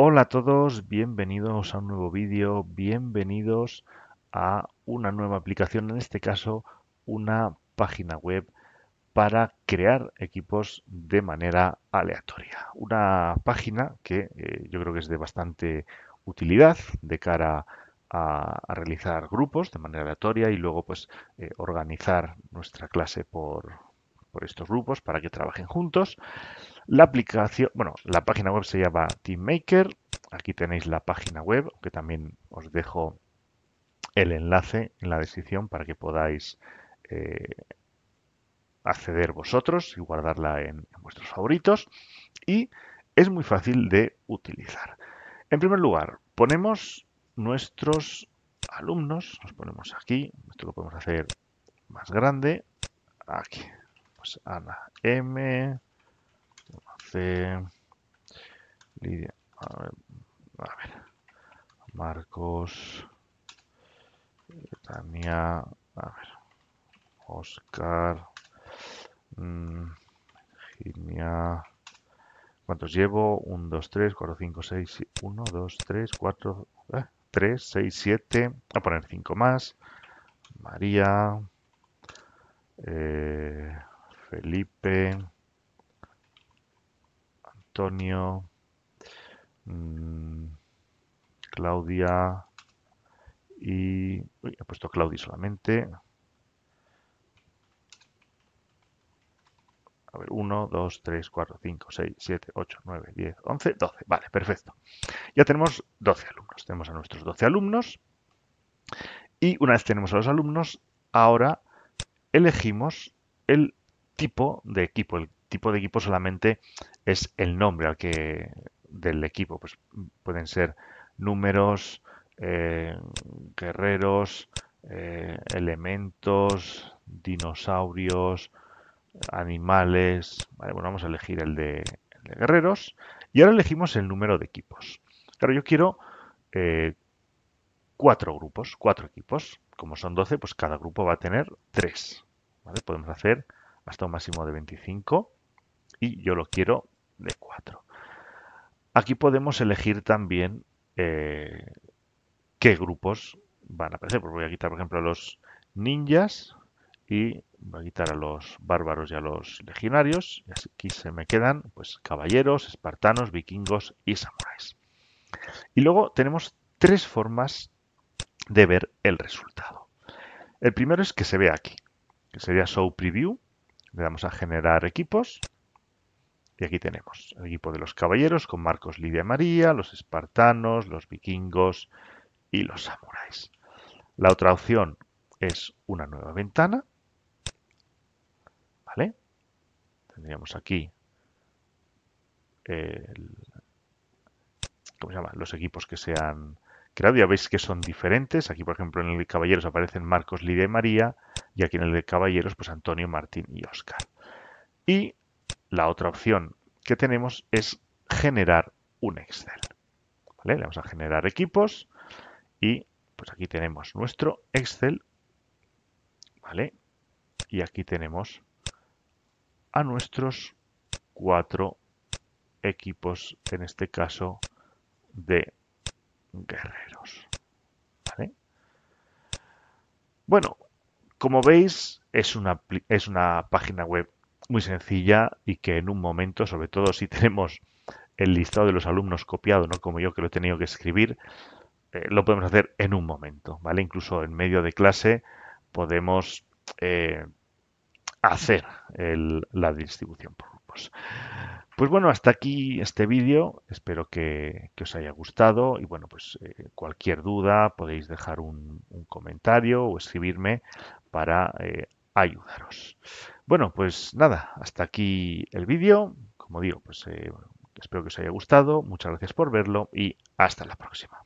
Hola a todos, bienvenidos a un nuevo vídeo, bienvenidos a una nueva aplicación, en este caso una página web para crear equipos de manera aleatoria. Una página que eh, yo creo que es de bastante utilidad de cara a, realizar grupos de manera aleatoria y luego pues eh, organizar nuestra clase por estos grupos para que trabajen juntos. La aplicación, bueno, la página web se llama TeamMaker. Aquí tenéis la página web, que también os dejo el enlace en la descripción para que podáis eh, acceder vosotros y guardarla en, vuestros favoritos. Y es muy fácil de utilizar. En primer lugar, ponemos nuestros alumnos, nos ponemos aquí, esto lo podemos hacer más grande, aquí, pues Ana M, dice este, Lidia. A ver, a ver. Marcos, Tania, a ver, Oscar, mmm, ¿Cuántos llevo? 1, 2, 3, 4, 5, 6, 1, 2, 3, 4, 3, 6, 7. a poner 5 más. María, eh, Felipe, Antonio, mm, Claudia y... Uy, he puesto Claudia solamente. A ver, 1, 2, 3, 4, 5, 6, 7, 8, 9, 10, 11, 12. Vale, perfecto. Ya tenemos 12 alumnos. Tenemos a nuestros 12 alumnos. Y una vez tenemos a los alumnos, ahora elegimos el tipo de equipo, el tipo de equipo solamente es el nombre al que del equipo. Pues pueden ser números, eh, guerreros, eh, elementos, dinosaurios, animales. vamos a elegir el de, guerreros. Y ahora elegimos el número de equipos. Claro, yo quiero eh, cuatro grupos, cuatro equipos. Como son doce, pues cada grupo va a tener tres. Podemos hacer hasta un máximo de 25 y yo lo quiero de 4. Aquí podemos elegir también eh, qué grupos van a aparecer. voy a quitar, por ejemplo, a los ninjas y voy a quitar a los bárbaros y a los legionarios. Y aquí se me quedan pues caballeros, espartanos, vikingos y samuráis. Y luego tenemos tres formas de ver el resultado. El primero es que se vea aquí, que sería Show Preview. Le damos a generar equipos y aquí tenemos el equipo de los caballeros con Marcos, Lidia y María, los espartanos, los vikingos y los samuráis. La otra opción es una nueva ventana. ¿Vale? Tendríamos aquí llama? los equipos que se han creado. Ya veis que son diferentes. Aquí, por ejemplo, en el de Caballeros aparecen Marcos, Lidia y María. Y aquí en el de Caballeros, pues Antonio, Martín y Oscar. Y la otra opción que tenemos es generar un Excel. Le vamos a generar equipos y pues aquí tenemos nuestro Excel. ¿Vale? Y aquí tenemos a nuestros cuatro equipos, en este caso, de guerreros. ¿Vale? Bueno, como veis, es una, es una página web muy sencilla y que en un momento, sobre todo si tenemos el listado de los alumnos copiado, ¿no? como yo que lo he tenido que escribir, eh, lo podemos hacer en un momento, ¿vale? Incluso en medio de clase podemos eh, hacer la distribución por grupos. Pues bueno, hasta aquí este vídeo. Espero que, os haya gustado y bueno, pues eh, cualquier duda podéis dejar un, comentario o escribirme para ayudaros. Bueno, pues nada, hasta aquí el vídeo. Como digo, pues eh, espero que os haya gustado. Muchas gracias por verlo y hasta la próxima.